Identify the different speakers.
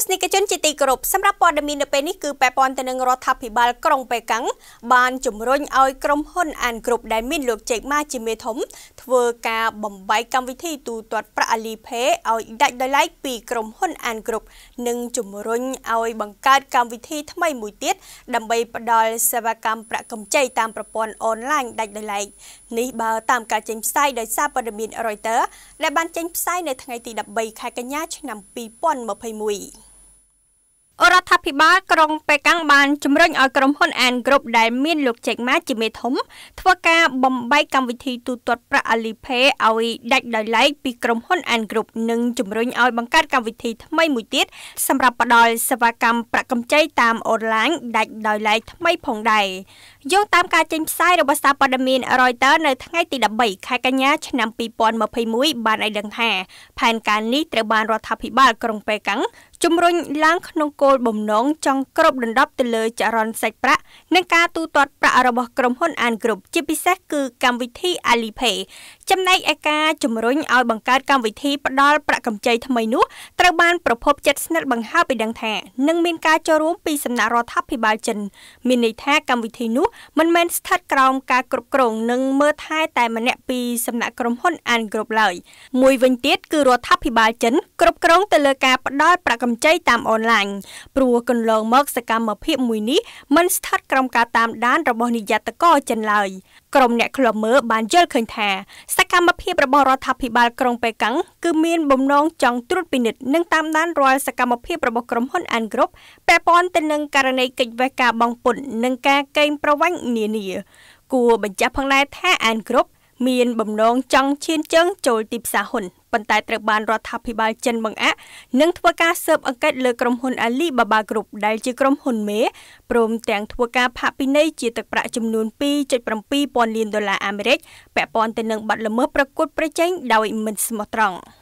Speaker 1: ស្សនិកជនជាទីគោរពសម្រាប់ព័ត៌មាននៅពេលនេះគឺពាក់ព័ន្ធទៅនឹងរដ្ឋាភិបាលក្រុងប៉េកាំងបានជំរុញឲ្យក្រុមហ៊ុនអានគ្រប់ដែលមានលោកចេកម៉ាជាមេធំធ្វើការបំបីកម្មវិធីទូទាត់ប្រាក់អាលីផេឲ្យដាច់ដោយឡែកពីក្រុមហ៊ុនអានគ្រប់និងជំរុញឲ្យបង្កើតកម្មវិធីថ្មីមួយទៀតដើម្បីផ្ដល់សេវាកម្មប្រាក់កម្ចីតាមប្រព័ន្ធអនឡាញដាច់ដោយឡែកនេះបើតាមការចេញផ្សាយដោយសារព័ត៌មាន Reuters ដែលបានចេញផ្សាយនៅថ្ងៃទី13ខែកញ្ញាឆ្នាំ2021រដ្ឋាភិបាលក្រុងប៉េកាំងបានជំរុញឲ្យក្រុមហ៊ុន Ant Group ដែលមានលោកចេកម៉ាជាមេធំ ធ្វើការបំបែកកម្មវិធីទូទាត់ប្រាក់ Alipay ឲ្យដាច់ដោយឡែកពីក្រុមហ៊ុន Ant Group និងជំរុញឲ្យបង្កើតកម្មវិធីថ្មីមួយទៀតសម្រាប់ផ្ដល់សេវាកម្មប្រាក់កម្ចីតាមអនឡាញដាច់ដោយឡែកថ្មីផងដែរយោងតាមការចេញផ្សាយរបស់សារព័ត៌មាន Reuters នៅថ្ងៃទី13ខែកញ្ញាឆ្នាំ2021បានឲ្យដឹងថាផែនការនេះត្រូវបានរដ្ឋាភិបាលក្រុងប៉េកាំងជំរុញឡើងក្នុងគោលបំណងចង់គ្របដណ្ដប់ទៅលើចរន្តសាច់ប្រាក់និងការទូទាត់ប្រាក់របស់ក្រុមហ៊ុន An Group ជាពិសេសគឺកម្មវិធី Alipay ចំណែកឯការជំរុញឲ្យបង្កើតកម្មវិធីផ្ដល់ប្រាក់កម្ចីថ្មីនោះត្រូវបានប្រភពជិតស្និទ្ធបង្ហើបពីដឹងថានឹងមានការចូលរួមពីសំណាក់រដ្ឋាភិបាលចិនមានន័យថាកម្មវិធីនោះ មិនមែនស្ថិតក្រោមការគ្រប់គ្រងនិងមើលថែតែម្នាក់ពីសំណាក់ក្រុមហ៊ុន An Group ឡើយមួយវិញទៀតគឺរដ្ឋាភិបាលចិនគ្រប់គ្រងទៅលើការផ្ដល់ប្រាក់កម្ចីតាមអនឡាញព្រោះកន្លងមកសកម្មភាពមួយនេះមិនស្ថិតក្រោមការតាមដានរបស់នាយកតកចិនឡើយក្រុមអ្នកឃ្លាំមើលបានយល់ឃើញថាសកម្មភាពរបស់រដ្ឋាភិបាលក្រុងប៉េកាំងគឺមានបំណងចង់ត្រួតពិនិត្យនិងតាមដានរាល់សកម្មភាពរបស់ក្រុមហ៊ុន Ant Group ពាក់ព័ន្ធទៅនឹងករណីកិច្ចវេះការបងពុន និងការកេងប្រវ័ញ្ចនានាគួរបញ្ជាក់ផងដែរថា Ant Group មានបំណងចង់ឈានជើងចូលទីផ្សារហ៊ុនប៉ុន្តែត្រូវបានរដ្ឋាភិបាលចិនបង្អាក់និងធ្វើការស៊ើបអង្កេតលើក្រុមហ៊ុន Alibaba Group ដែលជាក្រុមហ៊ុនមេព្រមទាំងធ្វើការផាកពិន័យជាទឹកប្រាក់ចំនួន2.7ពាន់លានដុល្លារអាមេរិកពាក់ព័ន្ធទៅនឹងបទល្មើសប្រកួតប្រជែងដោយមិនស្មោះត្រង់។